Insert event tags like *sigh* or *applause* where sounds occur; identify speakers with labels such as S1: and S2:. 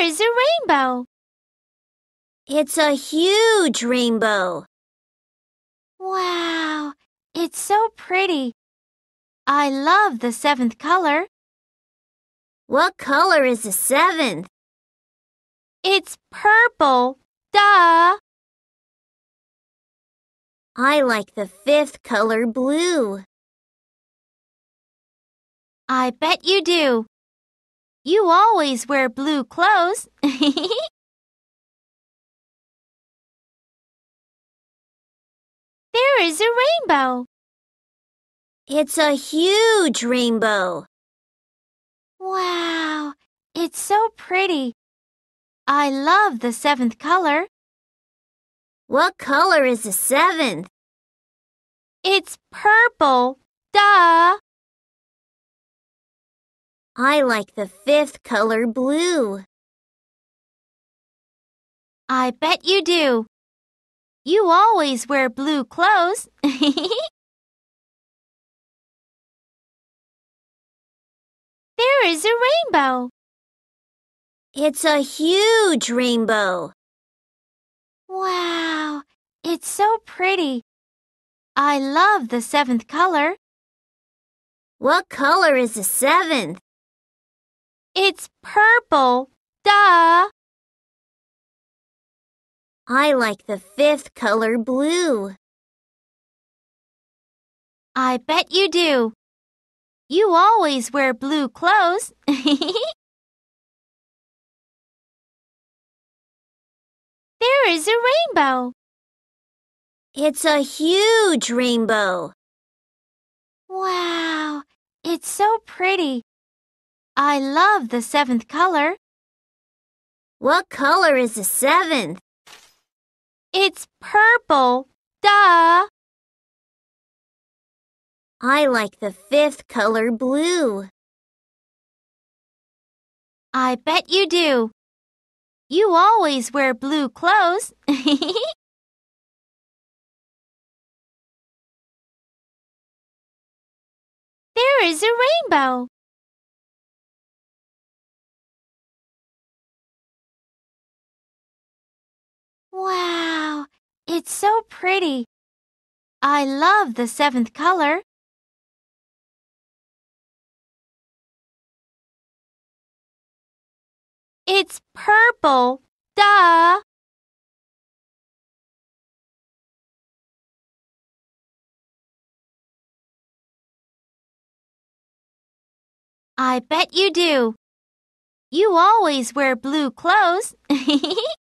S1: Is a rainbow? It's a huge rainbow. Wow, it's so pretty. I love the seventh color. What color is the seventh? It's purple. Duh. I like the fifth color blue. I bet you do. You always wear blue clothes. *laughs* there is a rainbow. It's a huge rainbow. Wow, it's so pretty. I love the seventh color. What color is the seventh? It's purple. Duh. I like the fifth color blue. I bet you do. You always wear blue clothes. *laughs* there is a rainbow. It's a huge rainbow. Wow, it's so pretty. I love the seventh color. What color is the seventh? It's purple. Duh. I like the fifth color blue. I bet you do. You always wear blue clothes. *laughs* there is a rainbow. It's a huge rainbow. Wow, it's so pretty. I love the seventh color. What color is the seventh? It's purple. Duh. I like the fifth color blue. I bet you do. You always wear blue clothes. *laughs* there is a rainbow. It's so pretty. I love the seventh color. It's purple. Duh. I bet you do. You always wear blue clothes. *laughs*